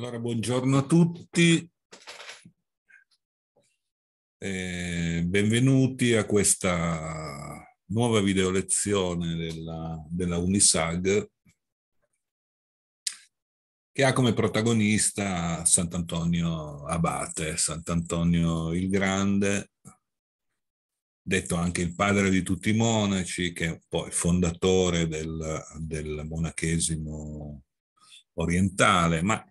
Allora, buongiorno a tutti. E benvenuti a questa nuova video lezione della, della, Unisag che ha come protagonista Sant'Antonio Abate, Sant'Antonio il Grande, detto anche il padre di tutti i monaci, che è poi fondatore del, del monachesimo orientale, ma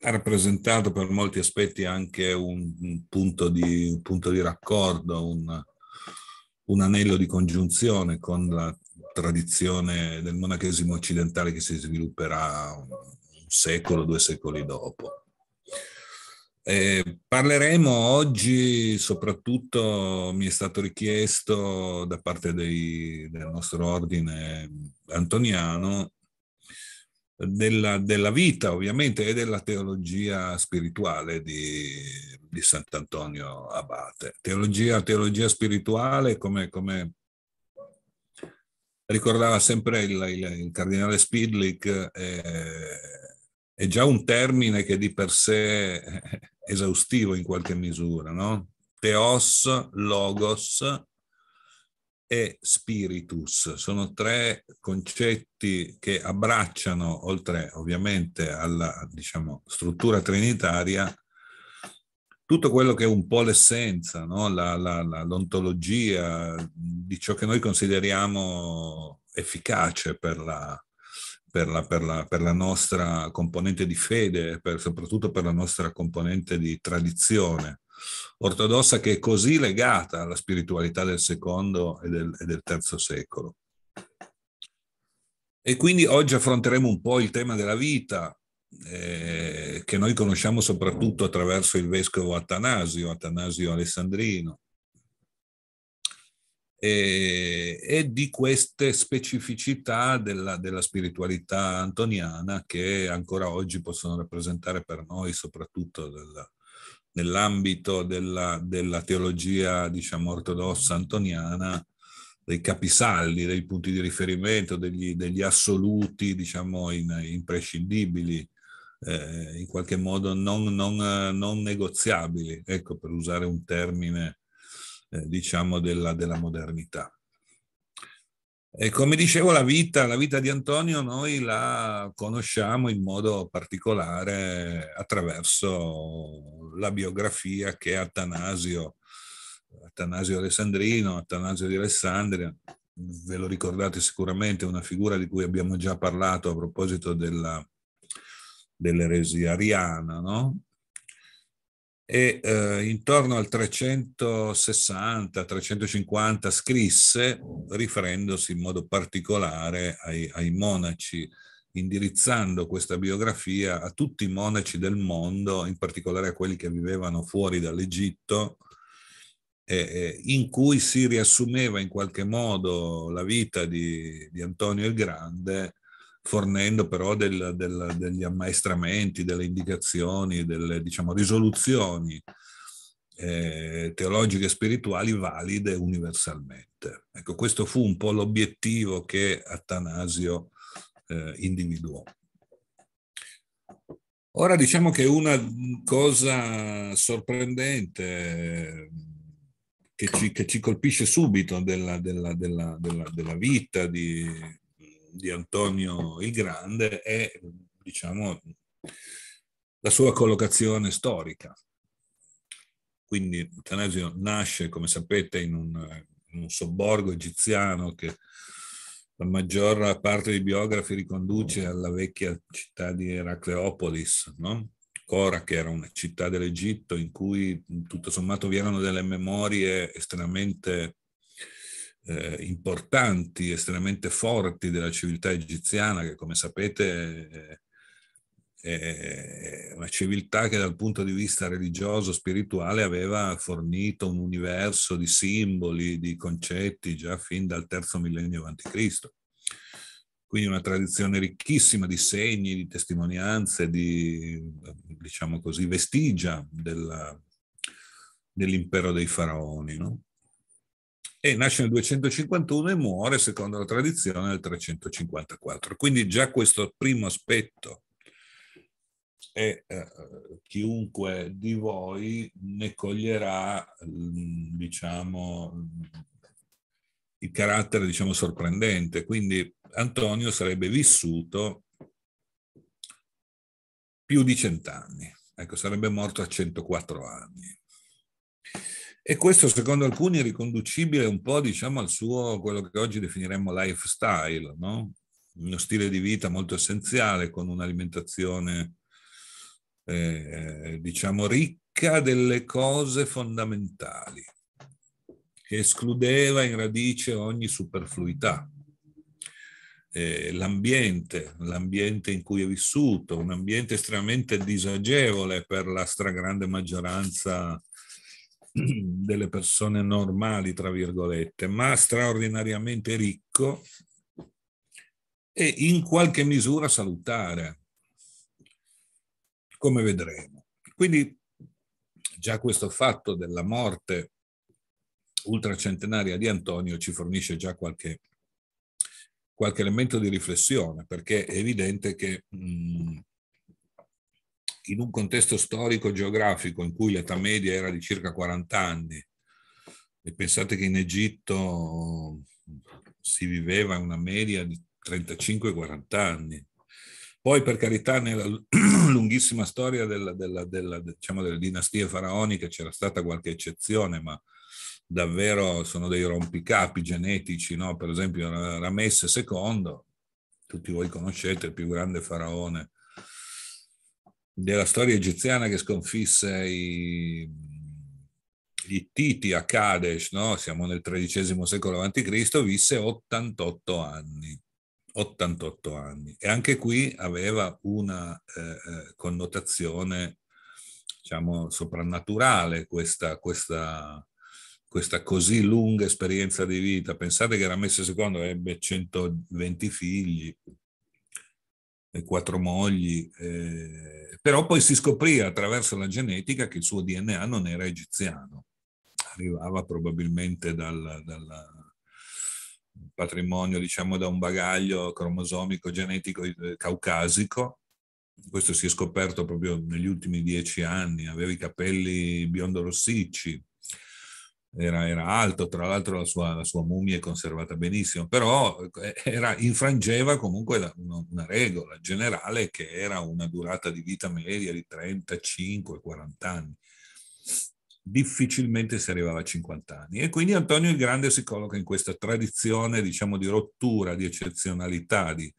ha rappresentato per molti aspetti anche un, punto, di, un punto, di, raccordo, un, un, anello di congiunzione con la tradizione del monachesimo occidentale che si svilupperà un secolo, due secoli dopo. Eh, parleremo oggi, soprattutto mi è stato richiesto da parte dei, del nostro ordine antoniano, della, della vita ovviamente e della teologia spirituale di, di Sant'Antonio Abate. Teologia, teologia spirituale come, come ricordava sempre il, il, il cardinale Spidlick, eh, è già un termine che di per sé è esaustivo in qualche misura, no? Teos, logos, e spiritus. Sono tre concetti che abbracciano, oltre ovviamente alla diciamo, struttura trinitaria, tutto quello che è un po' l'essenza, no? la, la, la, l'ontologia di ciò che noi consideriamo efficace per la, per la, per, la, per la, nostra componente di fede, per, soprattutto per la nostra componente di tradizione ortodossa che è così legata alla spiritualità del secondo e del, e del terzo secolo. E quindi oggi affronteremo un po' il tema della vita, eh, che noi conosciamo soprattutto attraverso il vescovo Atanasio, Atanasio Alessandrino, e, e di queste specificità della, della, spiritualità antoniana che ancora oggi possono rappresentare per noi, soprattutto della, nell'ambito della, della, teologia, diciamo, ortodossa antoniana, dei capisaldi, dei punti di riferimento, degli, degli assoluti, diciamo, in, imprescindibili, eh, in qualche modo non, non, non, negoziabili, ecco, per usare un termine, eh, diciamo, della, della modernità. E come dicevo, la vita, la vita di Antonio noi la conosciamo in modo particolare attraverso la biografia che Atanasio, Atanasio Alessandrino, Atanasio di Alessandria, ve lo ricordate sicuramente, una figura di cui abbiamo già parlato a proposito della, dell'eresia ariana, no? e eh, intorno al 360-350 scrisse, riferendosi in modo particolare ai, ai, monaci, indirizzando questa biografia a tutti i monaci del mondo, in particolare a quelli che vivevano fuori dall'Egitto, eh, in cui si riassumeva in qualche modo la vita di, di Antonio il Grande fornendo però del, del, degli ammaestramenti, delle indicazioni, delle diciamo, risoluzioni eh, teologiche e spirituali valide universalmente. Ecco, questo fu un po' l'obiettivo che Attanasio eh, individuò. Ora diciamo che una cosa sorprendente che ci, che ci colpisce subito della, della, della, della vita di, di Antonio il Grande è diciamo, la sua collocazione storica. Quindi Tanasio nasce, come sapete, in un, in un sobborgo egiziano che la maggior parte dei biografi riconduce alla vecchia città di Eracleopolis, no? Cora, che era una città dell'Egitto in cui tutto sommato vi erano delle memorie estremamente eh, importanti, estremamente forti della civiltà egiziana, che come sapete eh, è una civiltà che dal punto di vista religioso, spirituale, aveva fornito un universo di simboli, di concetti già fin dal terzo millennio a.C. Quindi una tradizione ricchissima di segni, di testimonianze, di, diciamo così, vestigia della, dell'impero dei faraoni. No? e nasce nel 251 e muore, secondo la tradizione, nel 354. Quindi già questo primo aspetto e eh, chiunque di voi ne coglierà, mm, diciamo, il carattere, diciamo, sorprendente. Quindi Antonio sarebbe vissuto più di cent'anni. Ecco, sarebbe morto a 104 anni. E questo secondo alcuni è riconducibile un po' diciamo, al suo, quello che oggi definiremmo lifestyle, no? uno stile di vita molto essenziale con un'alimentazione eh, diciamo ricca delle cose fondamentali, che escludeva in radice ogni superfluità. Eh, l'ambiente, l'ambiente in cui è vissuto, un ambiente estremamente disagevole per la stragrande maggioranza delle persone normali, tra virgolette, ma straordinariamente ricco e in qualche misura salutare, come vedremo. Quindi già questo fatto della morte ultracentenaria di Antonio ci fornisce già qualche, qualche elemento di riflessione, perché è evidente che mh, mm, in un contesto storico-geografico in cui l'età media era di circa 40 anni e pensate che in Egitto si viveva una media di 35-40 anni. Poi per carità nella lunghissima storia della, della, della, diciamo, delle dinastie faraoniche c'era stata qualche eccezione, ma davvero sono dei rompicapi genetici, no? per esempio Ramesse II, tutti voi conoscete, il più grande faraone della storia egiziana che sconfisse i, i Titi a Kadesh, no? siamo nel XIII secolo a.C., visse 88 anni. 88 anni e anche qui aveva una eh, eh, connotazione diciamo soprannaturale questa, questa, questa, così lunga esperienza di vita pensate che Ramesse II ebbe 120 figli quattro mogli, eh, però poi si scoprì attraverso la genetica che il suo DNA non era egiziano, arrivava probabilmente dal, dal patrimonio, diciamo da un bagaglio cromosomico genetico eh, caucasico. Questo si è scoperto proprio negli ultimi dieci anni, aveva i capelli biondo rossicci, era, era alto, tra l'altro la sua, la sua, mummia è conservata benissimo, però eh, era, infrangeva comunque la, una, una, regola generale che era una durata di vita media di 35-40 anni. Difficilmente si arrivava a 50 anni e quindi Antonio il Grande si colloca in questa tradizione, diciamo, di rottura, di eccezionalità, di,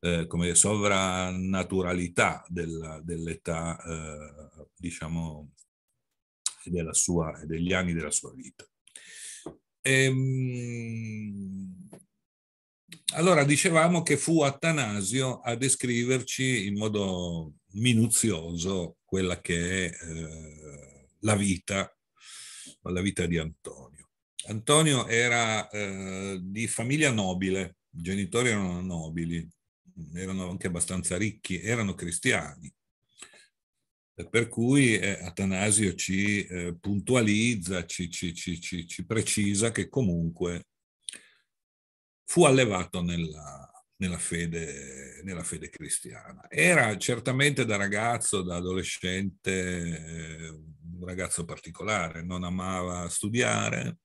eh, come sovranaturalità della, dell'età, eh, diciamo, e, sua, e degli anni della sua vita. Ehm, allora dicevamo che fu Attanasio a descriverci in modo minuzioso quella che è eh, la vita, la vita di Antonio. Antonio era eh, di famiglia nobile, i genitori erano nobili, erano anche abbastanza ricchi, erano cristiani. Per cui eh, Atanasio ci eh, puntualizza, ci, ci, ci, ci, precisa che comunque fu allevato nella, nella, fede, nella, fede, cristiana. Era certamente da ragazzo, da adolescente, eh, un ragazzo particolare, non amava studiare,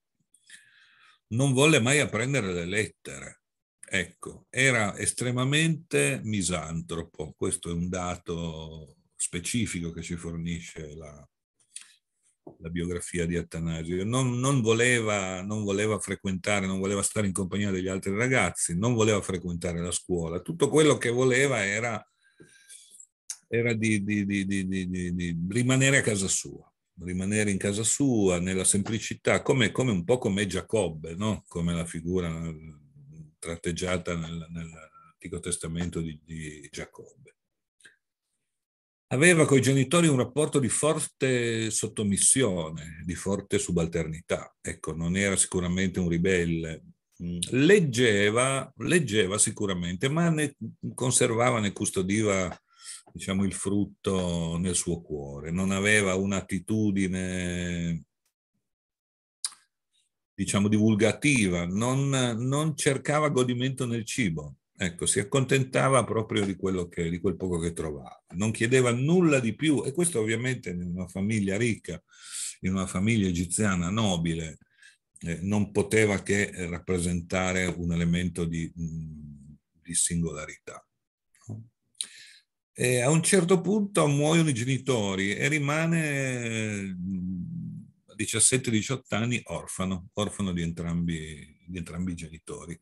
non volle mai apprendere le lettere. Ecco, era estremamente misantropo, questo è un dato specifico che ci fornisce la, la biografia di Attanasio. Non, non, voleva, non, voleva, frequentare, non voleva stare in compagnia degli altri ragazzi, non voleva frequentare la scuola. Tutto quello che voleva era, era di, di, di, di, rimanere a casa sua, rimanere in casa sua, nella semplicità, come, come un po' come Giacobbe, no? come la figura eh, tratteggiata nel, nell'Antico Testamento di Giacobbe aveva con i genitori un rapporto di forte sottomissione, di forte subalternità. Ecco, non era sicuramente un ribelle. Mm, leggeva, leggeva sicuramente, ma ne conservava, ne custodiva diciamo, il frutto nel suo cuore. Non aveva un'attitudine diciamo divulgativa, non, non cercava godimento nel cibo, Ecco, si accontentava proprio di, che, di, quel poco che trovava, non chiedeva nulla di più e questo ovviamente in una famiglia ricca, in una famiglia egiziana nobile, eh, non poteva che rappresentare un elemento di, mm, di singolarità. E a un certo punto muoiono i genitori e rimane mm, a 17-18 anni orfano, orfano di entrambi, di entrambi i genitori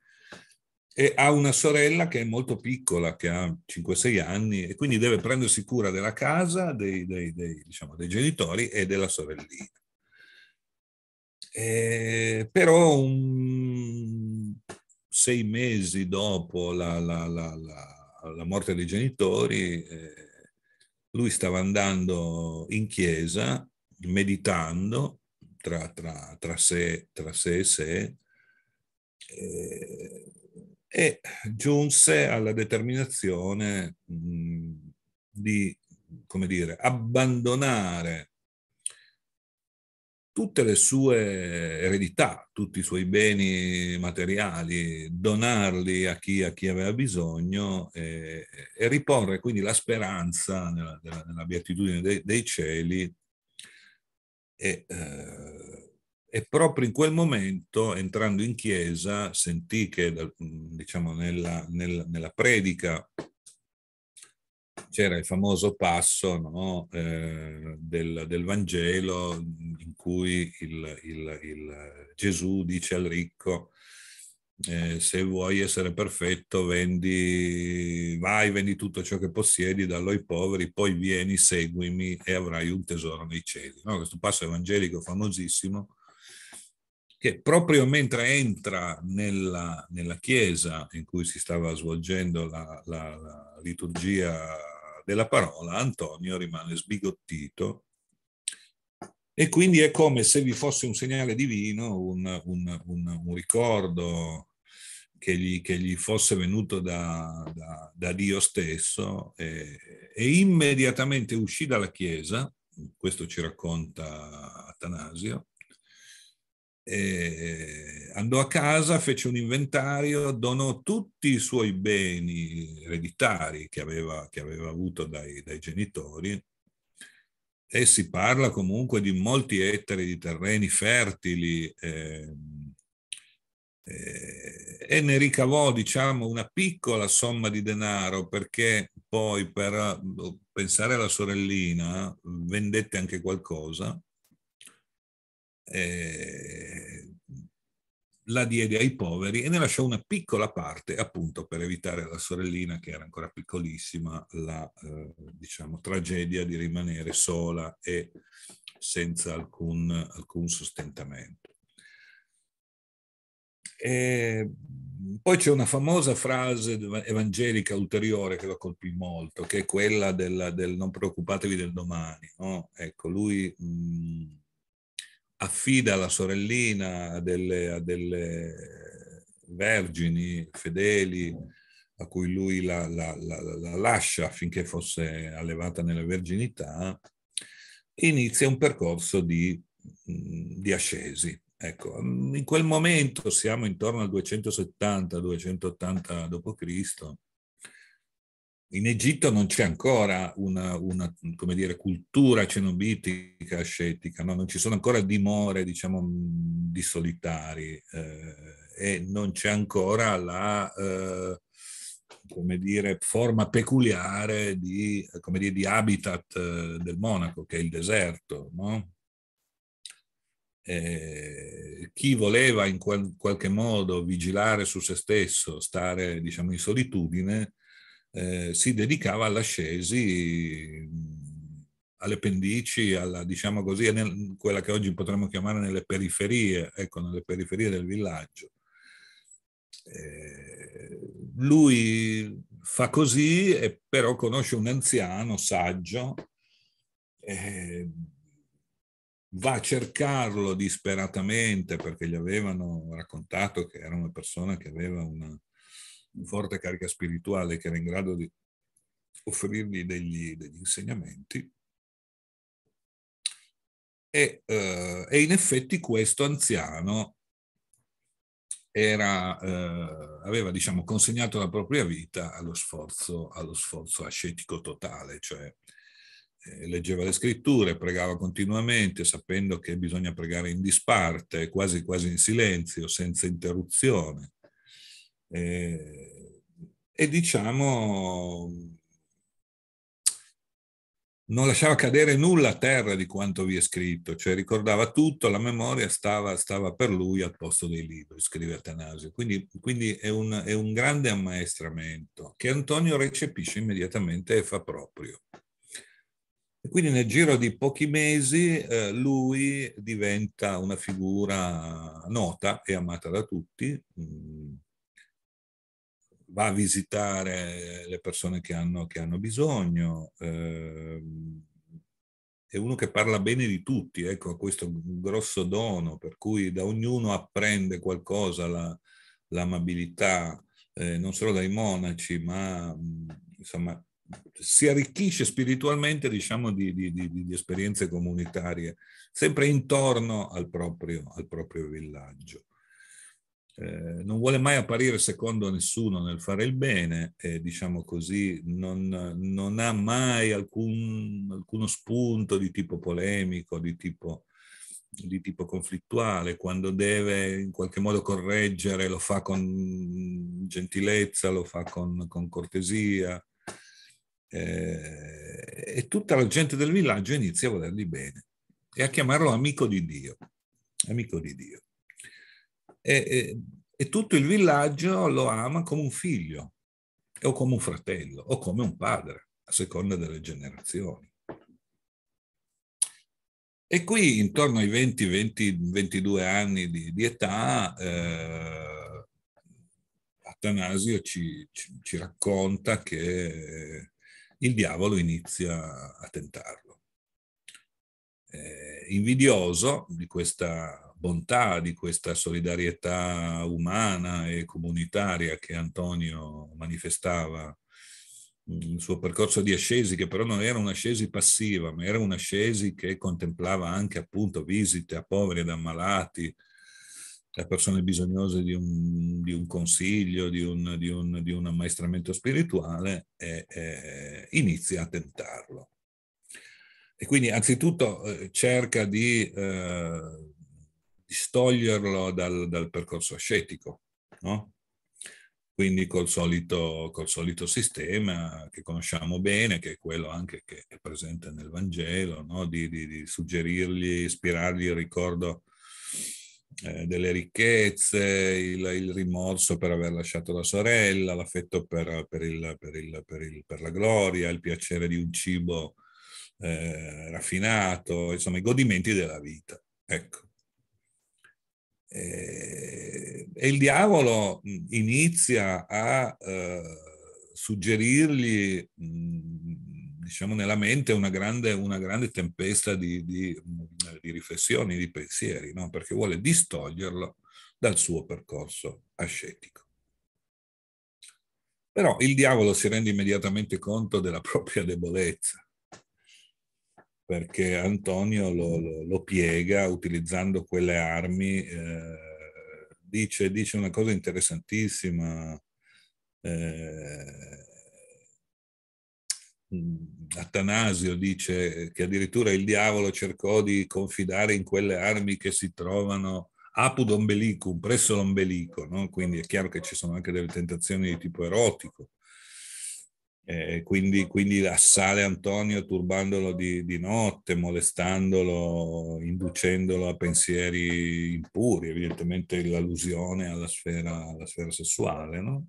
e ha una sorella che è molto piccola, che ha 5-6 anni e quindi deve prendersi cura della casa, dei, dei, dei, diciamo, dei genitori e della sorellina. E però un, sei mesi dopo la, la, la, la morte dei genitori, eh, lui stava andando in chiesa, meditando tra, tra, tra, sé, tra sé, e sé. Eh, e giunse alla determinazione di, come dire, abbandonare tutte le sue eredità, tutti i suoi beni materiali, donarli a chi, a chi aveva bisogno e, e, riporre quindi la speranza nella, nella beatitudine dei, dei cieli e eh, e proprio in quel momento, entrando in chiesa, sentì che diciamo, nella, nella, nella predica c'era il famoso passo no, eh, del, del, Vangelo in cui il, il, il Gesù dice al ricco, eh, se vuoi essere perfetto, vendi, vai, vendi tutto ciò che possiedi, dallo ai poveri, poi vieni, seguimi e avrai un tesoro nei cieli. No, questo passo evangelico famosissimo che proprio mentre entra nella, nella chiesa in cui si stava svolgendo la, la, la liturgia della parola, Antonio rimane sbigottito e quindi è come se vi fosse un segnale divino, un, un, un, un ricordo che gli, che gli, fosse venuto da, da, da Dio stesso e, e, immediatamente uscì dalla chiesa, questo ci racconta Atanasio, eh, andò a casa, fece un inventario, donò tutti i suoi beni ereditari che aveva, che aveva avuto dai, dai genitori e si parla comunque di molti ettari di terreni fertili eh, eh, e ne ricavò diciamo una piccola somma di denaro perché poi per eh, pensare alla sorellina vendette anche qualcosa eh, la diede ai poveri e ne lasciò una piccola parte appunto per evitare alla sorellina, che era ancora piccolissima, la eh, diciamo, tragedia di rimanere sola e senza alcun, alcun sostentamento. E mm, poi c'è una famosa frase evangelica ulteriore che lo colpì molto, che è quella della, del non preoccupatevi del domani. No? Ecco, lui... Mh, mm, affida alla sorellina, a delle, a delle vergini fedeli a cui lui la, la, la, la lascia affinché fosse allevata nella verginità, inizia un percorso di, mm, di ascesi. Ecco, in quel momento siamo intorno al 270-280 d.C in Egitto non c'è ancora una, una dire, cultura cenobitica, ascetica, no? non ci sono ancora dimore diciamo, mm, di solitari eh, e non c'è ancora la eh, dire, forma peculiare di, eh, dire, di, habitat eh, del monaco, che è il deserto. No? Eh, chi voleva in qual qualche modo vigilare su se stesso, stare diciamo, in solitudine, eh, si dedicava all'ascesi, alle pendici, alla, diciamo così, nel, quella che oggi potremmo chiamare nelle periferie, ecco, nelle periferie del villaggio. Eh, lui fa così e però conosce un anziano saggio, eh, va a cercarlo disperatamente perché gli avevano raccontato che era una persona che aveva una, di forte carica spirituale che era in grado di offrirgli degli, degli insegnamenti. E, eh, e, in effetti questo anziano era, eh, aveva diciamo, consegnato la propria vita allo sforzo, allo sforzo ascetico totale, cioè eh, leggeva le scritture, pregava continuamente, sapendo che bisogna pregare in disparte, quasi quasi in silenzio, senza interruzione, eh, e diciamo mm, non lasciava cadere nulla a terra di quanto vi è scritto, cioè ricordava tutto, la memoria stava, stava per lui al posto dei libri, scrive Atanasio. Quindi, quindi è, un, è, un, grande ammaestramento che Antonio recepisce immediatamente e fa proprio. E quindi nel giro di pochi mesi eh, lui diventa una figura nota e amata da tutti, mh, mm, va a visitare le persone che hanno, che hanno bisogno, eh, è uno che parla bene di tutti, ecco, ha questo grosso dono, per cui da ognuno apprende qualcosa la, l'amabilità, eh, non solo dai monaci, ma insomma si arricchisce spiritualmente diciamo di, di, di, di esperienze comunitarie sempre intorno al proprio, al proprio villaggio eh, non vuole mai apparire secondo nessuno nel fare il bene, eh, diciamo così, non, non ha mai alcun, alcuno spunto di tipo polemico, di tipo, di tipo, conflittuale, quando deve in qualche modo correggere lo fa con gentilezza, lo fa con, con cortesia. Eh, e tutta la gente del villaggio inizia a volergli bene e a chiamarlo amico di Dio, amico di Dio e, e tutto il villaggio lo ama come un figlio o come un fratello o come un padre, a seconda delle generazioni. E qui intorno ai 20-22 anni di, di età, eh, Atanasio ci, ci, ci, racconta che il diavolo inizia a tentarlo. Eh, invidioso di questa bontà, di questa solidarietà umana e comunitaria che Antonio manifestava il suo percorso di ascesi, che però non era un'ascesi passiva, ma era un'ascesi che contemplava anche appunto visite a poveri ed ammalati, a persone bisognose di un, di un consiglio, di un, di, un, di un, ammaestramento spirituale, e, e inizia a tentarlo. E quindi anzitutto eh, cerca di eh, distoglierlo dal, dal percorso ascetico, no? quindi col solito, col solito, sistema che conosciamo bene, che è quello anche che è presente nel Vangelo, no? di, di, di, suggerirgli, ispirargli il ricordo eh, delle ricchezze, il, il, rimorso per aver lasciato la sorella, l'affetto per, per, il, per, il, per la gloria, il piacere di un cibo eh, raffinato, insomma i godimenti della vita. Ecco. Eh, e il diavolo mm, inizia a eh, suggerirgli, mm, diciamo, nella mente una grande, una grande tempesta di, di, mm, di, riflessioni, di pensieri, no? perché vuole distoglierlo dal suo percorso ascetico. Però il diavolo si rende immediatamente conto della propria debolezza perché Antonio lo, lo, lo piega utilizzando quelle armi. Eh, dice, dice, una cosa interessantissima. Eh, mm, Atanasio dice che addirittura il diavolo cercò di confidare in quelle armi che si trovano apud ombelicum, presso l'ombelico, no? quindi è chiaro che ci sono anche delle tentazioni di tipo erotico eh, quindi, quindi, assale Antonio turbandolo di, di, notte, molestandolo, inducendolo a pensieri impuri, evidentemente l'allusione alla sfera, alla sfera sessuale. No?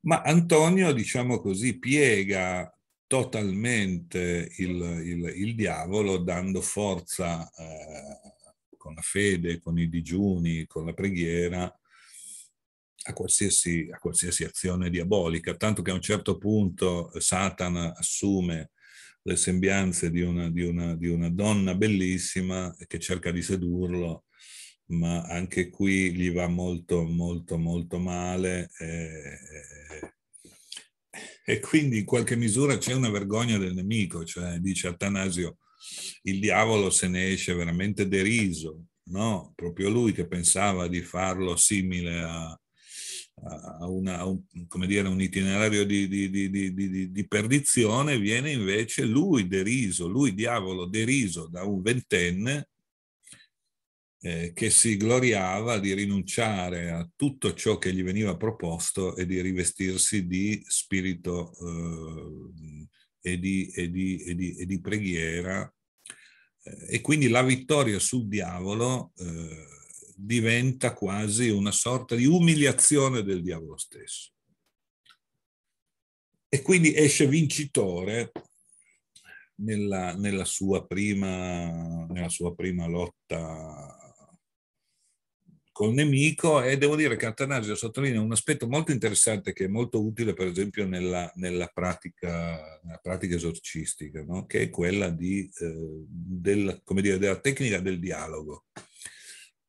Ma Antonio, diciamo così, piega totalmente il, il, il diavolo dando forza eh, con la fede, con i digiuni, con la preghiera a qualsiasi, a qualsiasi azione diabolica, tanto che a un certo punto eh, Satana assume le sembianze di una, di una, di una donna bellissima che cerca di sedurlo, ma anche qui gli va molto, molto, molto male. E, eh, eh, e quindi in qualche misura c'è una vergogna del nemico, cioè dice Atanasio, il diavolo se ne esce veramente deriso, no? Proprio lui che pensava di farlo simile a, a, una, a un, dire, un, itinerario di, di, di, di, perdizione, viene invece lui deriso, lui diavolo deriso da un ventenne eh, che si gloriava di rinunciare a tutto ciò che gli veniva proposto e di rivestirsi di spirito eh, e, e, e, e, di, preghiera. Eh, e quindi la vittoria sul diavolo eh, diventa quasi una sorta di umiliazione del diavolo stesso. E quindi esce vincitore nella, nella, sua, prima, nella sua prima lotta col nemico e devo dire che Atanasio sottolinea un aspetto molto interessante che è molto utile per esempio nella, nella, pratica, nella pratica, esorcistica, no? che è quella di, eh, del, dire, della tecnica del dialogo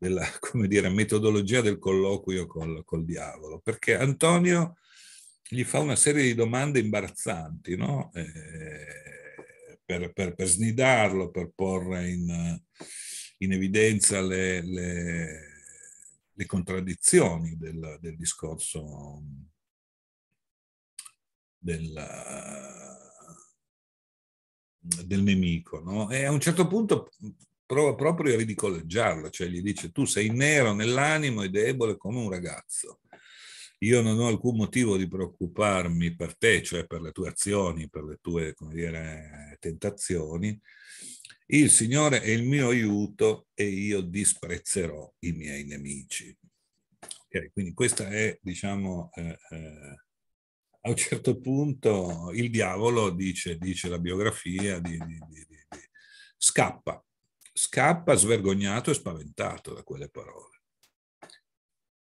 della dire, metodologia del colloquio col, col, diavolo, perché Antonio gli fa una serie di domande imbarazzanti, no? eh, per, per, per, snidarlo, per porre in, in evidenza le, le, le contraddizioni del, del discorso del, del nemico. No? E a un certo punto prova proprio a ridicoleggiarlo, cioè gli dice tu sei nero nell'animo e debole come un ragazzo. Io non ho alcun motivo di preoccuparmi per te, cioè per le tue azioni, per le tue dire, tentazioni. Il Signore è il mio aiuto e io disprezzerò i miei nemici. Okay, quindi questo è, diciamo, eh, eh, a un certo punto il diavolo, dice, dice la biografia, di, di, di, scappa scappa svergognato e spaventato da quelle parole.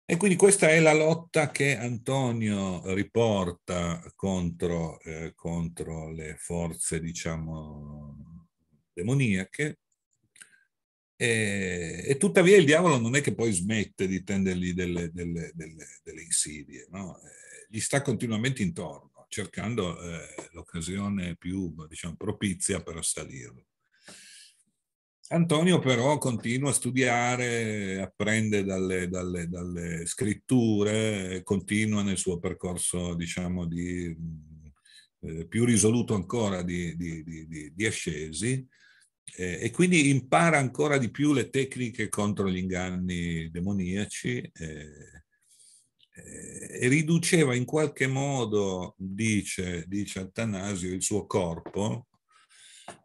E quindi questa è la lotta che Antonio riporta contro, eh, contro le forze, diciamo, demoniache. E, e, tuttavia il diavolo non è che poi smette di tendergli delle, delle, delle, delle insidie, no? Eh, gli sta continuamente intorno, cercando eh, l'occasione più diciamo, propizia per assalirlo. Antonio però continua a studiare, apprende dalle, dalle, dalle scritture, continua nel suo percorso, diciamo, di, mm, eh, più risoluto ancora di, di, di ascesi eh, e quindi impara ancora di più le tecniche contro gli inganni demoniaci eh, eh e riduceva in qualche modo, dice, dice Attanasio, il suo corpo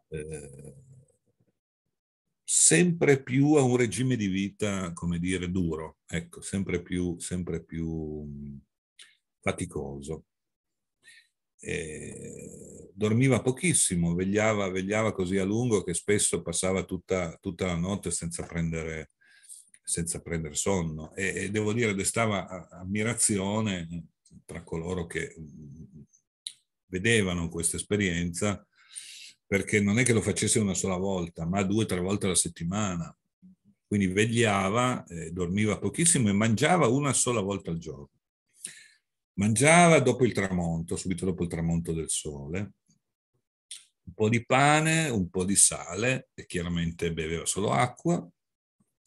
eh, sempre più a un regime di vita, come dire, duro, ecco, sempre più, sempre più faticoso. E dormiva pochissimo, vegliava, vegliava, così a lungo che spesso passava tutta, tutta la notte senza prendere, senza prendere sonno e, e, devo dire destava ammirazione tra coloro che vedevano questa esperienza perché non è che lo facesse una sola volta, ma due o tre volte alla settimana. Quindi vegliava, eh, dormiva pochissimo e mangiava una sola volta al giorno. Mangiava dopo il tramonto, subito dopo il tramonto del sole, un po' di pane, un po' di sale e chiaramente beveva solo acqua.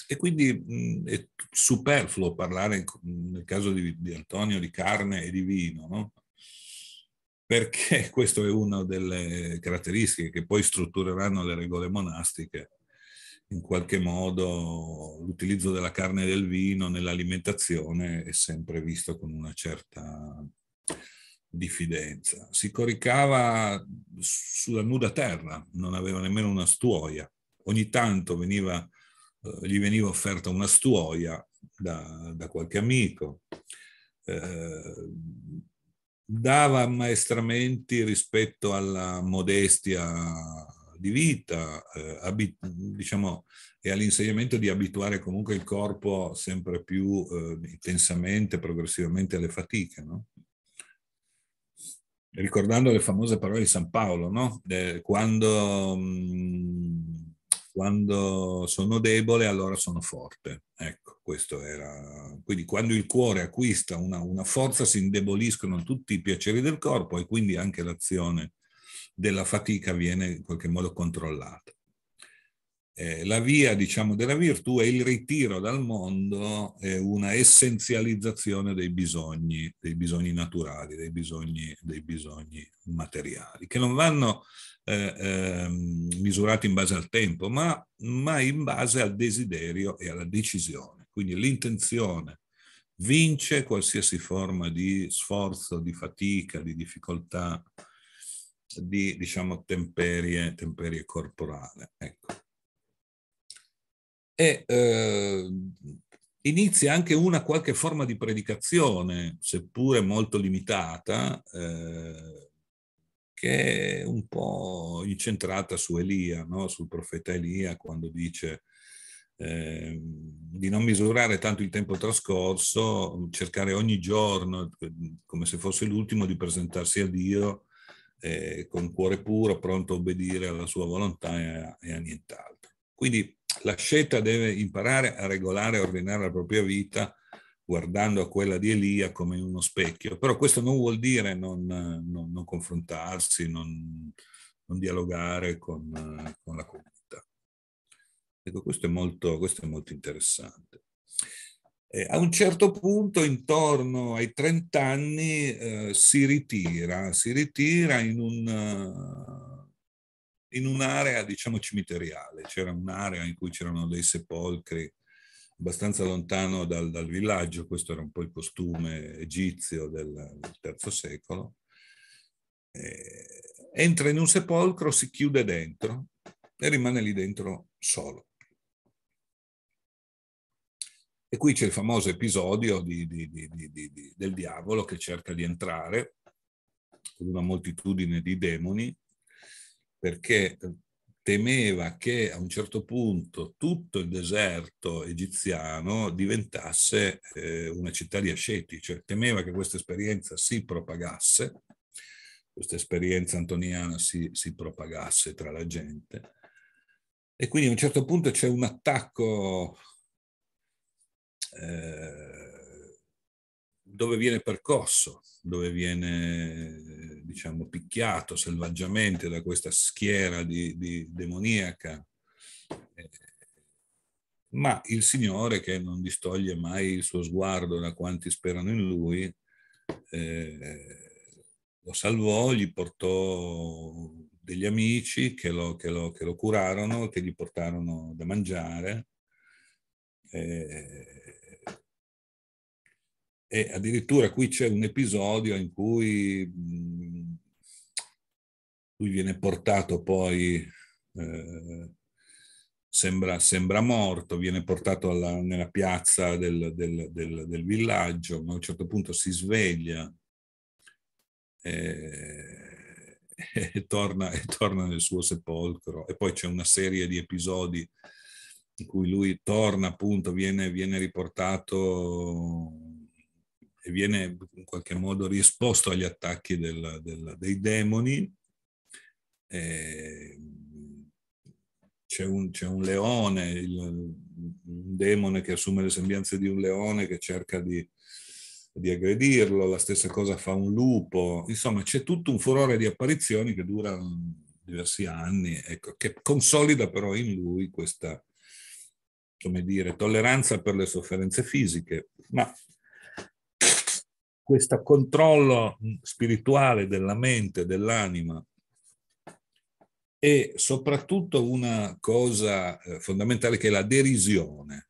E quindi mh, è superfluo parlare, nel caso di, di Antonio, di carne e di vino, no? perché questa è una delle caratteristiche che poi struttureranno le regole monastiche, in qualche modo l'utilizzo della carne e del vino nell'alimentazione è sempre visto con una certa diffidenza. Si coricava sulla nuda terra, non aveva nemmeno una stuoia. Ogni tanto veniva, eh, gli veniva offerta una stuoia da, da qualche amico. Eh, dava ammaestramenti rispetto alla modestia di vita, eh, abit- diciamo, e all'insegnamento di abituare comunque il corpo sempre più eh, intensamente, progressivamente alle fatiche. No? Ricordando le famose parole di San Paolo, no? eh, quando mh, mm, quando sono debole allora sono forte. Ecco, questo era. Quindi quando il cuore acquista una, una forza si indeboliscono tutti i piaceri del corpo e quindi anche l'azione della fatica viene in qualche modo controllata. Eh, la via, diciamo, della virtù è il ritiro dal mondo, è una essenzializzazione dei bisogni, dei bisogni naturali, dei bisogni, dei bisogni materiali, che non vanno eh, ehm, misurato in base al tempo, ma, ma in base al desiderio e alla decisione. Quindi l'intenzione vince qualsiasi forma di sforzo, di fatica, di difficoltà, di diciamo temperie, temperie corporale. Ecco. E eh, inizia anche una qualche forma di predicazione, seppure molto limitata, eh, che è un po' incentrata su Elia, no? sul profeta Elia, quando dice eh, di non misurare tanto il tempo trascorso, cercare ogni giorno, come se fosse l'ultimo, di presentarsi a Dio eh, con cuore puro, pronto a obbedire alla sua volontà e a, e a nient'altro. Quindi la scelta deve imparare a regolare e ordinare la propria vita guardando a quella di Elia come in uno specchio. Però questo non vuol dire non, non, non confrontarsi, non, non dialogare con, con, la comunità. Ecco, questo è molto, questo è molto interessante. Eh, a un certo punto, intorno ai 30 anni, eh, si ritira, si ritira in, un, in un'area, diciamo, cimiteriale. C'era un'area in cui c'erano dei sepolcri abbastanza lontano dal, dal, villaggio, questo era un po' il costume egizio del, del III secolo, eh, entra in un sepolcro, si chiude dentro e rimane lì dentro solo. E qui c'è il famoso episodio di, di, di, del diavolo che cerca di entrare con una moltitudine di demoni perché eh, temeva che a un certo punto tutto il deserto egiziano diventasse eh, una città di asceti, cioè temeva che questa esperienza si propagasse, questa esperienza antoniana si, si propagasse tra la gente. E quindi a un certo punto c'è un attacco eh, dove viene percosso, dove viene diciamo, picchiato selvaggiamente da questa schiera di, di demoniaca, eh, ma il Signore che non distoglie mai il suo sguardo da quanti sperano in Lui, eh, lo salvò, gli portò degli amici che lo, che lo, che lo curarono, che gli portarono da mangiare. Eh, e addirittura qui c'è un episodio in cui mm, lui viene portato poi, eh, sembra, sembra, morto, viene portato alla, nella piazza del, del, del, del, villaggio, ma a un certo punto si sveglia e, eh, e, torna, e torna nel suo sepolcro. E poi c'è una serie di episodi in cui lui torna, appunto, viene, viene riportato e viene in qualche modo risposto agli attacchi del, del, dei demoni Ehm, c'è, un, c'è, un, leone, il, un demone che assume le sembianze di un leone che cerca di, di aggredirlo, la stessa cosa fa un lupo, insomma c'è tutto un furore di apparizioni che dura mm, diversi anni, ecco, che consolida però in lui questa, come dire, tolleranza per le sofferenze fisiche, ma questo controllo mm, spirituale della mente, dell'anima, e soprattutto una cosa eh, fondamentale che è la derisione.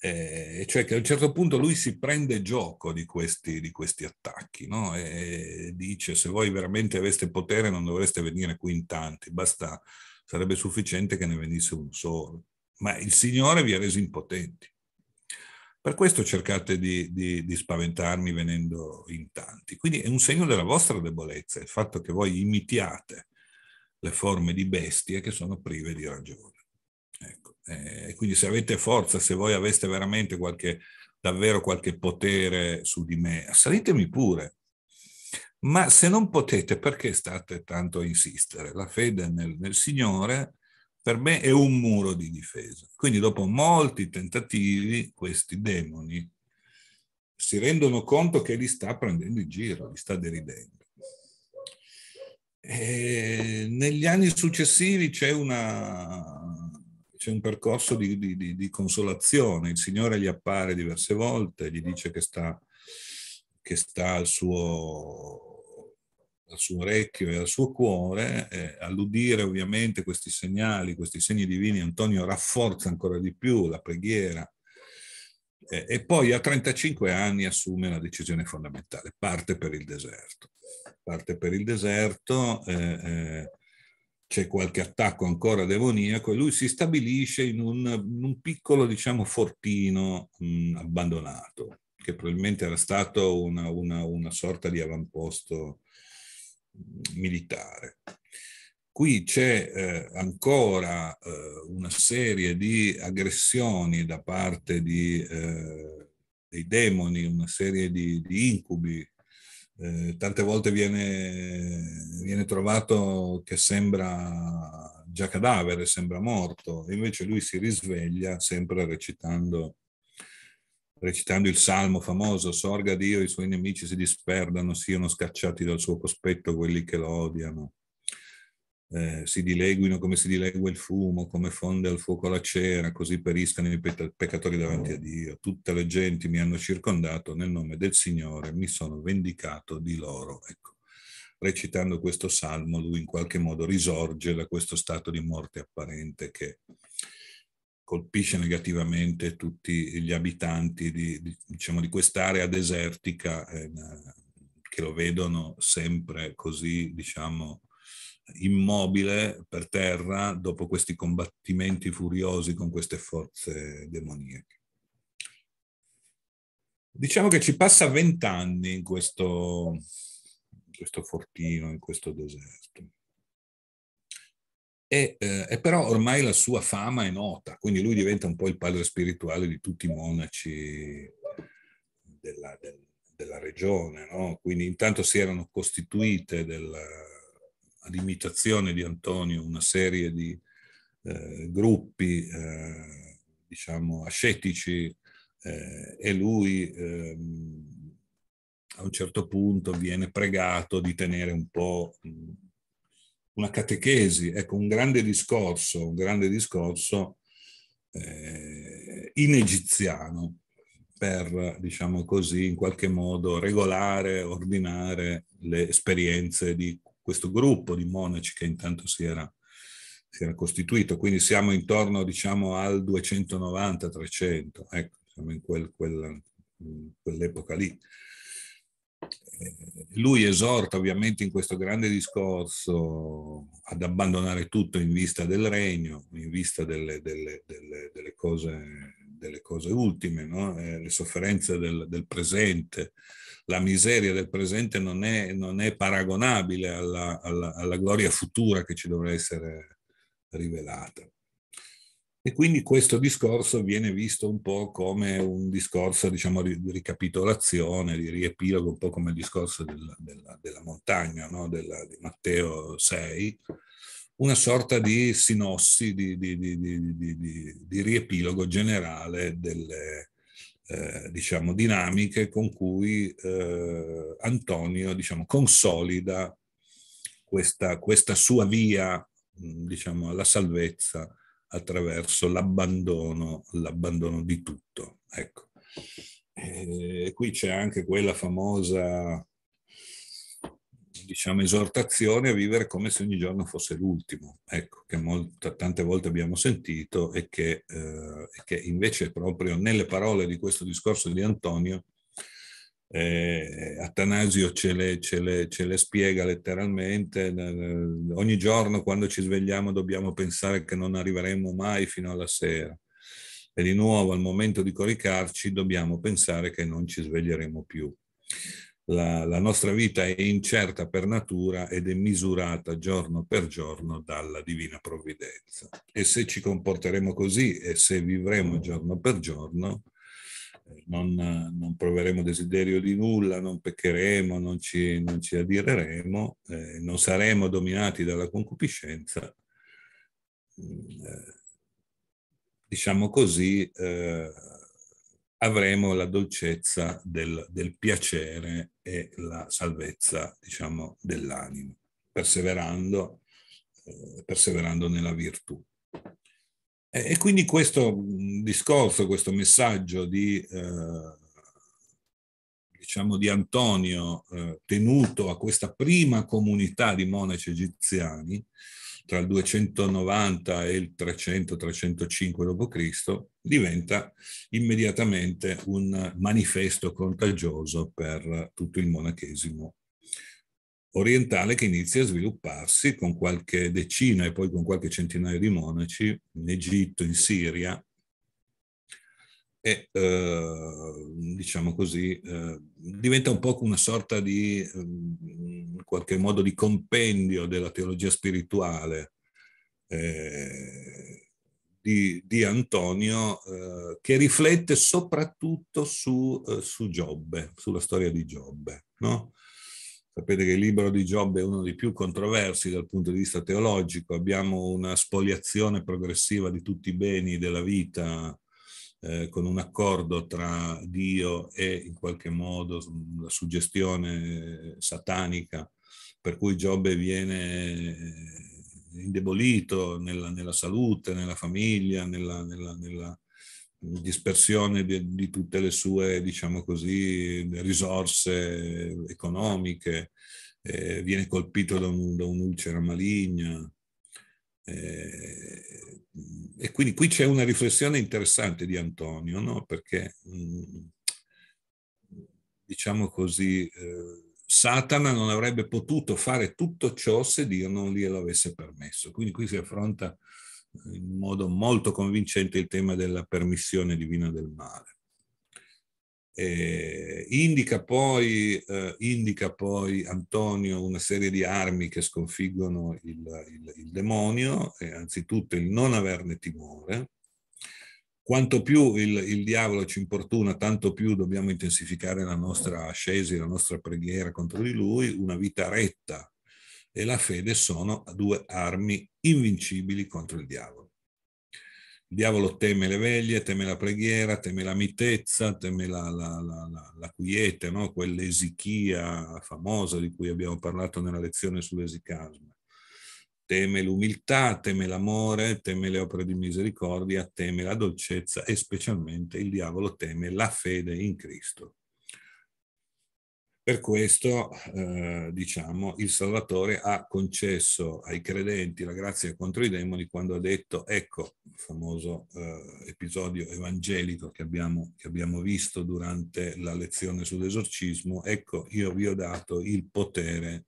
Eh, cioè che a un certo punto lui si prende gioco di questi, di questi attacchi no? e dice se voi veramente aveste potere non dovreste venire qui in tanti, basta, sarebbe sufficiente che ne venisse un solo. Ma il Signore vi ha resi impotenti. Per questo cercate di, di, di, spaventarmi venendo in tanti. Quindi è un segno della vostra debolezza, il fatto che voi imitiate le forme di bestie che sono prive di ragione. Ecco. Eh, quindi se avete forza, se voi aveste veramente qualche, davvero qualche potere su di me, assalitemi pure. Ma se non potete, perché state tanto a insistere? La fede nel, nel Signore per me è un muro di difesa. Quindi dopo molti tentativi, questi demoni si rendono conto che li sta prendendo in giro, li sta deridendo. E negli anni successivi c'è, una, c'è un percorso di, di, di, consolazione, il Signore gli appare diverse volte, gli dice che sta, che sta al, suo, al, suo, orecchio e al suo cuore, e all'udire ovviamente questi segnali, questi segni divini, Antonio rafforza ancora di più la preghiera eh, e poi a 35 anni assume una decisione fondamentale, parte per il deserto. Parte per il deserto, eh, eh, c'è qualche attacco ancora demoniaco e lui si stabilisce in un, in un piccolo, diciamo, fortino mh, abbandonato, che probabilmente era stato una, una, una sorta di avamposto militare. Qui c'è eh, ancora eh, una serie di aggressioni da parte di, eh, dei demoni, una serie di, di incubi. Eh, tante volte viene, viene, trovato che sembra già cadavere, sembra morto, e invece lui si risveglia sempre recitando, recitando il salmo famoso, sorga Dio, i suoi nemici si disperdano, siano scacciati dal suo cospetto quelli che lo odiano eh, si dileguino come si dilegua il fumo, come fonde al fuoco la cera, così periscano i peccatori davanti a Dio. Tutte le genti mi hanno circondato, nel nome del Signore mi sono vendicato di loro. Ecco, recitando questo salmo, lui in qualche modo risorge da questo stato di morte apparente che colpisce negativamente tutti gli abitanti di, di, diciamo, di quest'area desertica eh, che lo vedono sempre così, diciamo, immobile per terra dopo questi combattimenti furiosi con queste forze demoniache. Diciamo che ci passa vent'anni in questo, in questo fortino, in questo deserto. E, eh, e, però ormai la sua fama è nota, quindi lui diventa un po' il padre spirituale di tutti i monaci della, del, della regione, no? quindi intanto si erano costituite della, all'imitazione di Antonio una serie di eh, gruppi, eh, diciamo, ascetici eh, e lui ehm, a un certo punto viene pregato di tenere un po' una catechesi, ecco, un grande discorso, un grande discorso eh, in egiziano per, diciamo così, in qualche modo regolare, ordinare le esperienze di questo gruppo di monaci che intanto si era, si era costituito, quindi siamo intorno diciamo al 290-300, ecco, siamo in quel, quel, quell'epoca lì. Eh, lui esorta ovviamente in questo grande discorso ad abbandonare tutto in vista del regno, in vista delle, delle, delle, delle cose delle cose ultime, no? eh, le sofferenze del, del, presente. La miseria del presente non è, non è paragonabile alla, alla, alla, gloria futura che ci dovrà essere rivelata. E quindi questo discorso viene visto un po' come un discorso diciamo, di ricapitolazione, di riepilogo, un po' come il discorso della, della, della montagna no? della, di Matteo 6, una sorta di sinossi, di, di, di, di riepilogo generale delle eh, diciamo, dinamiche con cui eh, Antonio diciamo, consolida questa, questa, sua via diciamo, alla salvezza attraverso l'abbandono, l'abbandono di tutto. Ecco. E qui c'è anche quella famosa diciamo, esortazione a vivere come se ogni giorno fosse l'ultimo, ecco, che molta, tante volte abbiamo sentito e che, eh, che, invece proprio nelle parole di questo discorso di Antonio, eh, Atanasio ce le, ce, le, ce le, spiega letteralmente, eh, eh, ogni giorno quando ci svegliamo dobbiamo pensare che non arriveremo mai fino alla sera e di nuovo al momento di coricarci dobbiamo pensare che non ci sveglieremo più la, la, nostra vita è incerta per natura ed è misurata giorno per giorno dalla divina provvidenza. E se ci comporteremo così e se vivremo giorno per giorno, eh, non, non proveremo desiderio di nulla, non peccheremo, non ci, non ci adireremo, eh, non saremo dominati dalla concupiscenza. Mm, eh, diciamo così, eh, avremo la dolcezza del, del piacere e la salvezza, diciamo, dell'anima, perseverando, eh, perseverando nella virtù. E, e, quindi questo discorso, questo messaggio di... Eh, diciamo, di Antonio eh, tenuto a questa prima comunità di monaci egiziani, tra il 290 e il 300-305 d.C., diventa immediatamente un manifesto contagioso per tutto il monachesimo orientale che inizia a svilupparsi con qualche decina e poi con qualche centinaio di monaci in Egitto, in Siria, e eh, diciamo così eh, diventa un po' una sorta di ehm, in qualche modo di compendio della teologia spirituale eh, di, di, Antonio eh, che riflette soprattutto su, eh, su, Giobbe, sulla storia di Giobbe. No? Sapete che il libro di Giobbe è uno dei più controversi dal punto di vista teologico, abbiamo una spoliazione progressiva di tutti i beni della vita eh, con un accordo tra Dio e in qualche modo la suggestione satanica, per cui Giobbe viene eh, indebolito nella, nella salute, nella famiglia, nella, nella, nella dispersione di, di, tutte le sue, diciamo così, risorse economiche, eh, viene colpito da, un, da un'ulcera maligna, eh, e quindi qui c'è una riflessione interessante di Antonio, no? perché mh, mm, diciamo così, eh, Satana non avrebbe potuto fare tutto ciò se Dio non glielo avesse permesso. Quindi qui si affronta eh, in modo molto convincente il tema della permissione divina del male. Eh, indica, poi, eh, indica, poi, Antonio una serie di armi che sconfiggono il, il, il demonio, eh, anzitutto il non averne timore. Quanto più il, il, diavolo ci importuna, tanto più dobbiamo intensificare la nostra ascesi, la nostra preghiera contro di lui. Una vita retta e la fede sono due armi invincibili contro il diavolo. Il diavolo teme le veglie, teme la preghiera, teme la mitezza, teme la, la, la, la quiete, no? quell'esichia famosa di cui abbiamo parlato nella lezione sull'esicasma. Teme l'umiltà, teme l'amore, teme le opere di misericordia, teme la dolcezza e specialmente il diavolo teme la fede in Cristo. Per questo, eh, diciamo, il Salvatore ha concesso ai credenti la grazia contro i demoni quando ha detto, ecco, il famoso eh, episodio evangelico che abbiamo, che abbiamo visto durante la lezione sull'esorcismo, ecco, io vi ho dato il potere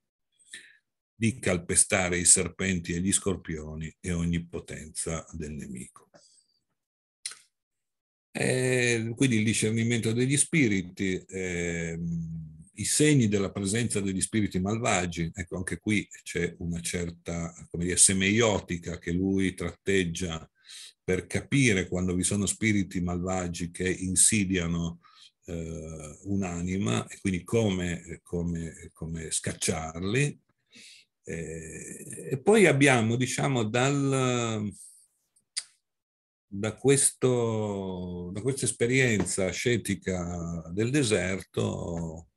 di calpestare i serpenti e gli scorpioni e ogni potenza del nemico. E eh, quindi il discernimento degli spiriti. Eh, i segni della presenza degli spiriti malvagi, ecco anche qui c'è una certa come dire, semeiotica che lui tratteggia per capire quando vi sono spiriti malvagi che insidiano eh, un'anima e quindi come, come, come scacciarli. Eh, e poi abbiamo, diciamo, dal, da, questo, da questa esperienza ascetica del deserto,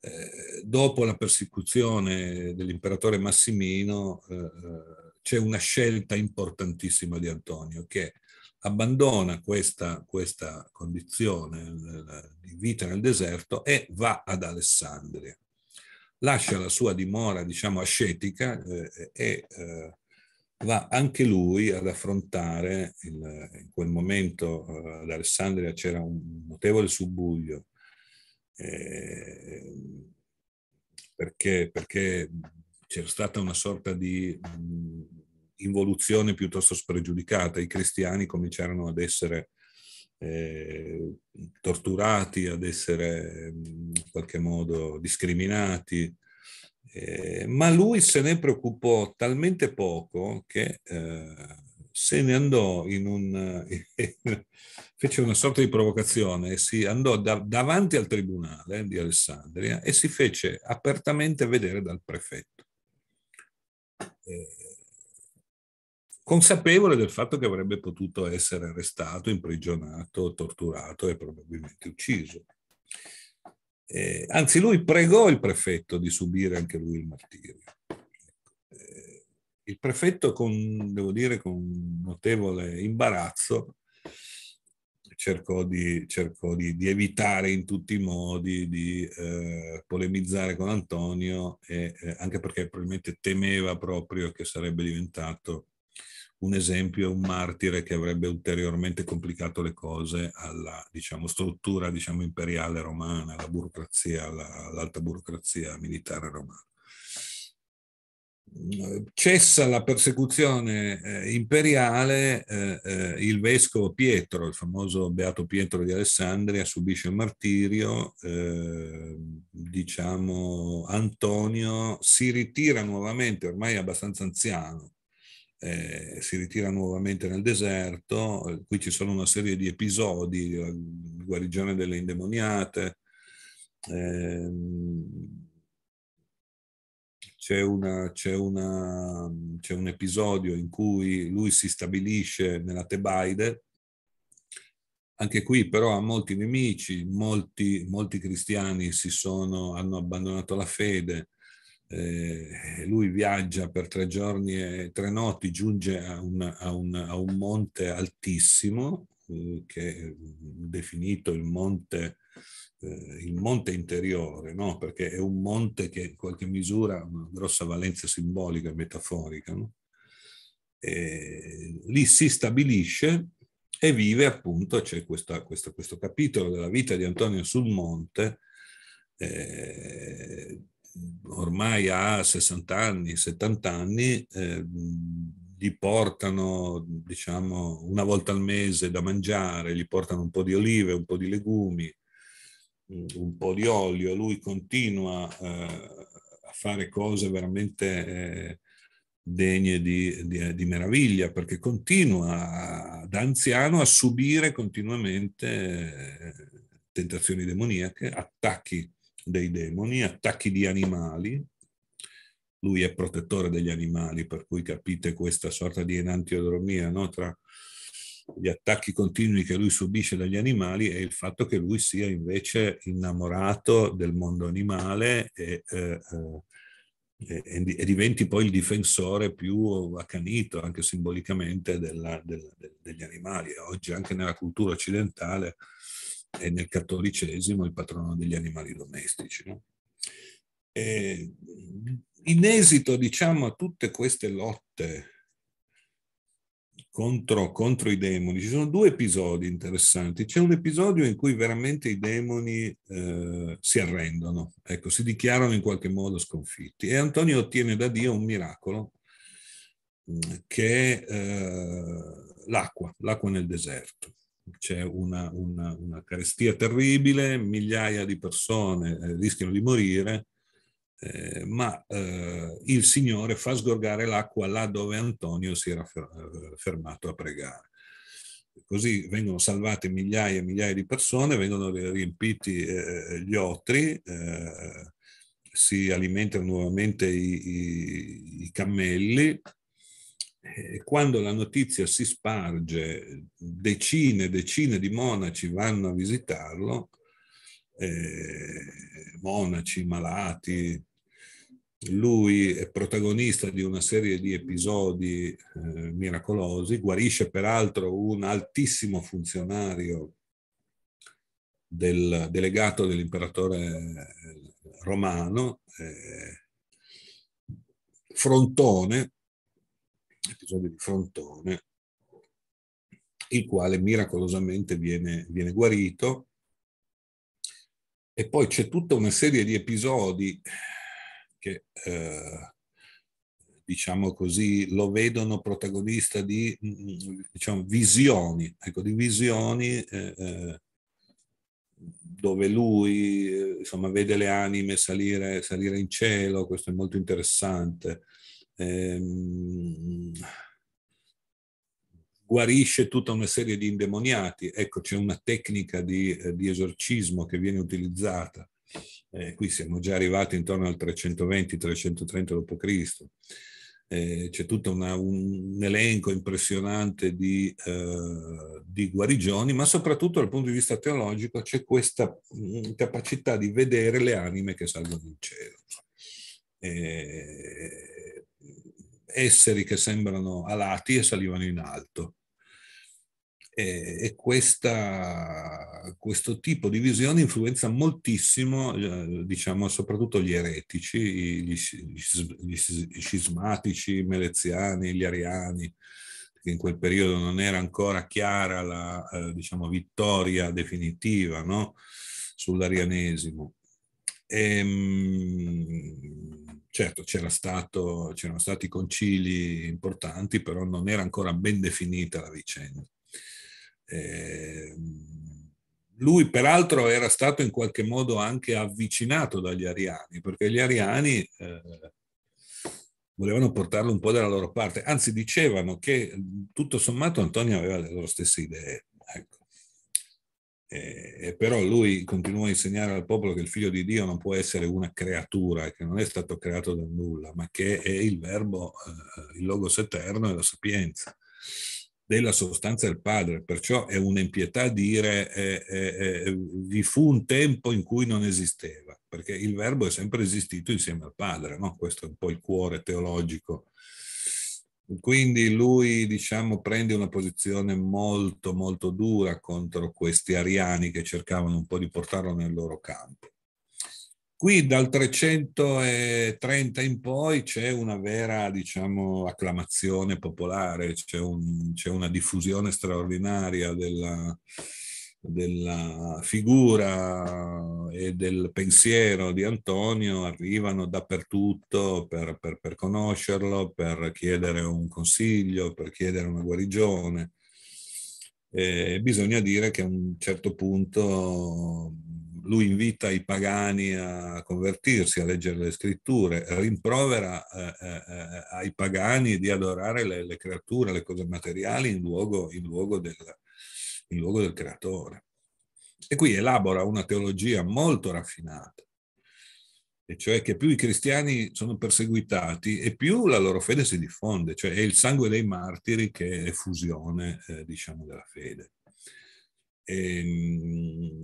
eh, dopo la persecuzione dell'imperatore Massimino eh, eh, c'è una scelta importantissima di Antonio che abbandona questa, questa condizione eh, di vita nel deserto e va ad Alessandria. Lascia la sua dimora, diciamo, ascetica eh, e va anche lui ad affrontare, il, in quel momento ad Alessandria c'era un notevole subbuglio, Ehm, perché, perché c'era stata una sorta di mh, involuzione piuttosto spregiudicata. I cristiani cominciarono ad essere eh, torturati, ad essere in qualche modo discriminati. Eh, ma lui se ne preoccupò talmente poco che eh, se ne andò in un... Eh, fece una sorta di provocazione si andò da, davanti al tribunale di Alessandria e si fece apertamente vedere dal prefetto, eh, consapevole del fatto che avrebbe potuto essere arrestato, imprigionato, torturato e probabilmente ucciso. Eh, anzi, lui pregò il prefetto di subire anche lui il martirio il prefetto, con, devo dire, con notevole imbarazzo, cercò, di, cercò di, di evitare in tutti i modi di eh, polemizzare con Antonio, e, eh, anche perché probabilmente temeva proprio che sarebbe diventato un esempio, un martire che avrebbe ulteriormente complicato le cose alla diciamo, struttura diciamo, imperiale romana, alla burocrazia, all'alta burocrazia militare romana cessa la persecuzione eh, imperiale, eh, eh, il vescovo Pietro, il famoso beato Pietro di Alessandria, subisce il martirio, eh, diciamo Antonio si ritira nuovamente, ormai abbastanza anziano, eh, si ritira nuovamente nel deserto, eh, qui ci sono una serie di episodi, la guarigione delle indemoniate. Ehm, c'è, una, c'è, una, c'è un episodio in cui lui si stabilisce nella Tebaide, anche qui però ha molti nemici, molti, molti cristiani sono, hanno abbandonato la fede, eh, lui viaggia per tre giorni e tre notti, giunge a un, a un, a un monte altissimo eh, che è definito il monte, eh, il monte interiore, no? perché è un monte che in qualche misura ha una grossa valenza simbolica metaforica. No? E lì si stabilisce e vive appunto, c'è questa, questa, questo capitolo della vita di Antonio sul monte, eh, ormai ha 60 anni, 70 anni, eh, gli portano, diciamo, una volta al mese da mangiare, gli portano un po' di olive, un po' di legumi, mm, un po' di olio, lui continua eh, a fare cose veramente eh, degne di, di, di, meraviglia, perché continua da anziano a subire continuamente eh, tentazioni demoniache, attacchi dei demoni, attacchi di animali, lui è protettore degli animali, per cui capite questa sorta di enantiodromia no? tra gli attacchi continui che lui subisce dagli animali e il fatto che lui sia invece innamorato del mondo animale e, eh, eh e, e diventi poi il difensore più accanito anche simbolicamente della, della, degli animali. Oggi anche nella cultura occidentale e nel cattolicesimo il patrono degli animali domestici. No? Eh, in esito diciamo, a tutte queste lotte contro, contro, i demoni, ci sono due episodi interessanti. C'è un episodio in cui veramente i demoni eh, si arrendono, ecco, si dichiarano in qualche modo sconfitti e Antonio ottiene da Dio un miracolo mm, che è eh, l'acqua, l'acqua nel deserto. C'è una, una, una carestia terribile, migliaia di persone eh, rischiano di morire eh, ma eh, il Signore fa sgorgare l'acqua là dove Antonio si era eh, fermato a pregare. Così vengono salvate migliaia e migliaia di persone, vengono riempiti eh, eh, gli otri, si alimentano nuovamente i, i, i cammelli. E quando la notizia si sparge, decine e decine di monaci vanno a visitarlo, eh, monaci, malati, lui è protagonista di una serie di episodi eh, miracolosi, guarisce peraltro un altissimo funzionario del delegato dell'imperatore eh, romano, eh, Frontone, episodio di Frontone, il quale miracolosamente viene, viene guarito. E poi c'è tutta una serie di episodi che eh, diciamo così, lo vedono protagonista di diciamo, visioni, ecco, di visioni eh, eh, dove lui insomma, vede le anime salire, salire, in cielo, questo è molto interessante. Ehm, guarisce tutta una serie di indemoniati, ecco c'è una tecnica di, eh, di esorcismo che viene utilizzata eh, qui siamo già arrivati intorno al 320-330 d.C. Eh, c'è tutto una, un elenco impressionante di, eh, di, guarigioni, ma soprattutto dal punto di vista teologico c'è questa mh, mm, capacità di vedere le anime che salgono in cielo. Eh, esseri che sembrano alati e salivano in alto e, eh, e questa, questo tipo di visione influenza moltissimo, eh, diciamo, soprattutto gli eretici, gli, gli, gli scismatici, i meleziani, gli ariani, che in quel periodo non era ancora chiara la eh, diciamo, vittoria definitiva no? sull'arianesimo. E, ehm, certo, c'era stato, c'erano stati concili importanti, però non era ancora ben definita la vicenda. Ehm, lui peraltro era stato in qualche modo anche avvicinato dagli ariani, perché gli ariani eh, volevano portarlo un po' dalla loro parte, anzi dicevano che tutto sommato Antonio aveva le loro stesse idee. Ecco. E, e però lui continuò a insegnare al popolo che il figlio di Dio non può essere una creatura, che non è stato creato da nulla, ma che è il verbo, eh, il logos eterno e la sapienza della sostanza del padre, perciò è un'impietà dire eh, eh, eh, vi fu un tempo in cui non esisteva, perché il verbo è sempre esistito insieme al padre, no? questo è un po' il cuore teologico. Quindi lui, diciamo, prende una posizione molto, molto dura contro questi ariani che cercavano un po' di portarlo nel loro campo. Qui dal 330 in poi c'è una vera, diciamo, acclamazione popolare, c'è, un, c'è una diffusione straordinaria della, della figura e del pensiero di Antonio arrivano dappertutto per, per, per, conoscerlo, per chiedere un consiglio, per chiedere una guarigione. E bisogna dire che a un certo punto lui invita i pagani a convertirsi, a leggere le scritture, rimprovera eh, eh, eh, ai pagani di adorare le, le, creature, le cose materiali in luogo, in luogo, del, in luogo del creatore. E qui elabora una teologia molto raffinata, e cioè che più i cristiani sono perseguitati e più la loro fede si diffonde, cioè è il sangue dei martiri che è fusione, eh, diciamo, della fede. E, ehm,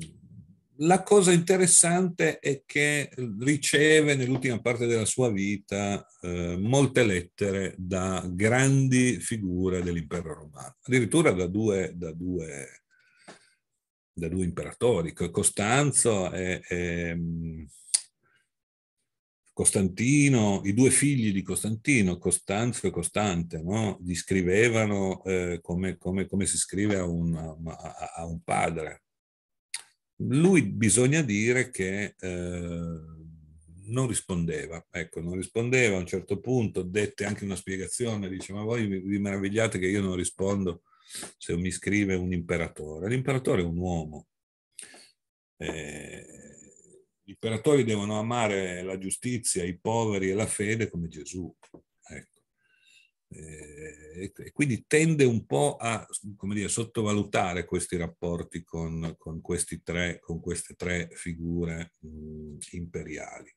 la cosa interessante è che riceve nell'ultima parte della sua vita eh, molte lettere da grandi figure dell'impero romano, addirittura da due, da due, da due imperatori, Costanzo e, e mm, Costantino, i due figli di Costantino, Costanzo e Costante, no? gli scrivevano eh, come, come, come, si scrive a un, a, a un padre. Lui bisogna dire che eh, non rispondeva, ecco, non rispondeva a un certo punto, dette anche una spiegazione, dice ma voi vi meravigliate che io non rispondo se mi scrive un imperatore. L'imperatore è un uomo. Eh, gli imperatori devono amare la giustizia, i poveri e la fede come Gesù. Eh, e quindi tende un po' a dire, sottovalutare questi rapporti con, con, tre, con queste tre figure mh, imperiali.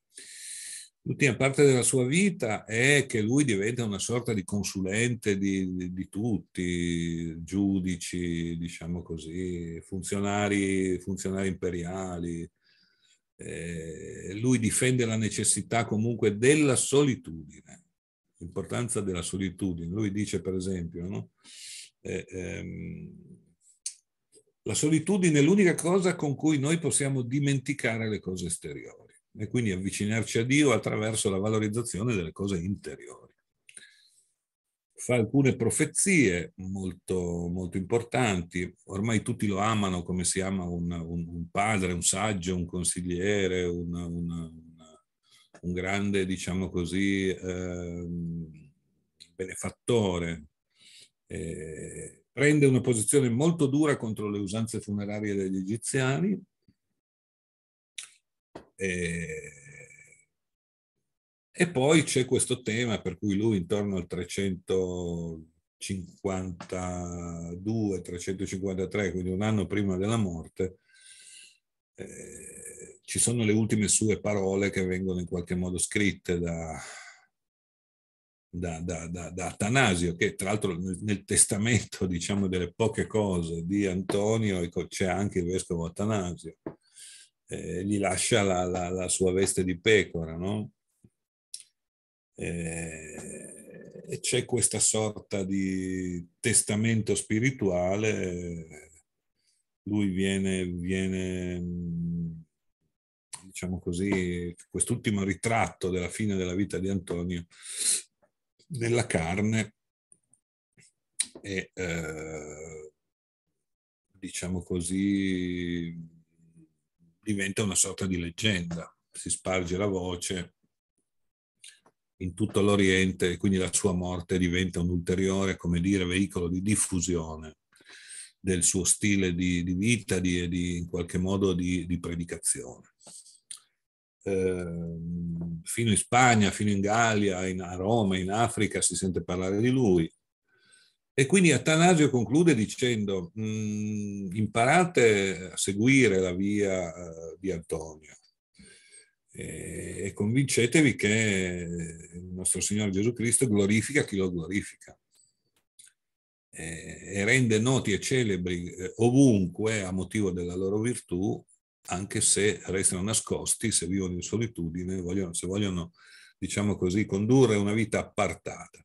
L'ultima parte della sua vita è che lui diventa una sorta di consulente di, di, di tutti, giudici, diciamo così, funzionari, funzionari imperiali. Eh, lui difende la necessità comunque della solitudine, l'importanza della solitudine. Lui dice, per esempio, no? eh, ehm, la solitudine è l'unica cosa con cui noi possiamo dimenticare le cose esteriori e quindi avvicinarci a Dio attraverso la valorizzazione delle cose interiori. Fa alcune profezie molto, molto importanti, ormai tutti lo amano come si ama un, un, un padre, un saggio, un consigliere, un, una, un grande, diciamo così, eh, benefattore. Eh, prende una posizione molto dura contro le usanze funerarie degli egiziani. Eh, e poi c'è questo tema per cui lui intorno al 352-353, quindi un anno prima della morte, eh, ci sono le ultime sue parole che vengono in qualche modo scritte da, da, da, da, da, Atanasio, che tra l'altro nel, nel, testamento, diciamo, delle poche cose di Antonio, ecco, c'è anche il vescovo Atanasio, eh, gli lascia la, la, la, sua veste di pecora, no? Eh, e c'è questa sorta di testamento spirituale, lui viene, viene diciamo così, quest'ultimo ritratto della fine della vita di Antonio nella carne e eh, diciamo così diventa una sorta di leggenda, si sparge la voce in tutto l'Oriente e quindi la sua morte diventa un ulteriore, come dire, veicolo di diffusione del suo stile di, di vita e di, di, in qualche modo di, di predicazione. Ehm, fino in Spagna, fino in Gallia, in, a Roma, in Africa si sente parlare di lui. E quindi Atanasio conclude dicendo mm, imparate a seguire la via eh, di Antonio e, e convincetevi che il nostro Signore Gesù Cristo glorifica chi lo glorifica e, e rende noti e celebri eh, ovunque a motivo della loro virtù anche se restano nascosti, se vivono in solitudine, vogliono, se vogliono, diciamo così, condurre una vita appartata.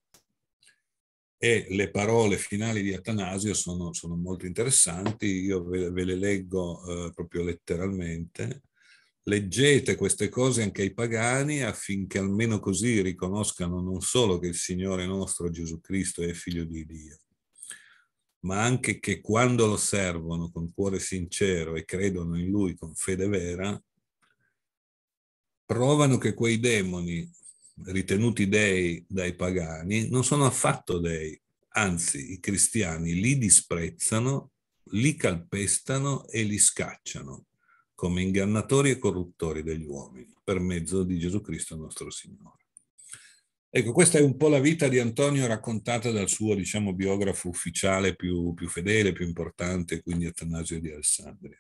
E le parole finali di Atanasio sono, sono molto interessanti, io ve, ve le leggo eh, proprio letteralmente. Leggete queste cose anche ai pagani affinché almeno così riconoscano non solo che il Signore nostro Gesù Cristo è figlio di Dio, ma anche che quando lo servono con cuore sincero e credono in lui con fede vera, provano che quei demoni ritenuti dei dai pagani non sono affatto dei, anzi i cristiani li disprezzano, li calpestano e li scacciano come ingannatori e corruttori degli uomini per mezzo di Gesù Cristo nostro Signore. Ecco, questa è un po' la vita di Antonio raccontata dal suo, diciamo, biografo ufficiale più, più fedele, più importante, quindi Atanasio di Alessandria.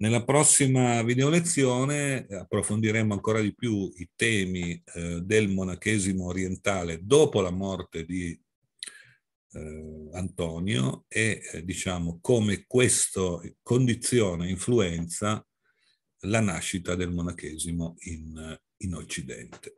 Nella prossima video lezione eh, approfondiremo ancora di più i temi eh, del monachesimo orientale dopo la morte di eh, Antonio e eh, diciamo come questo condiziona, influenza la nascita del monachesimo in, in Occidente.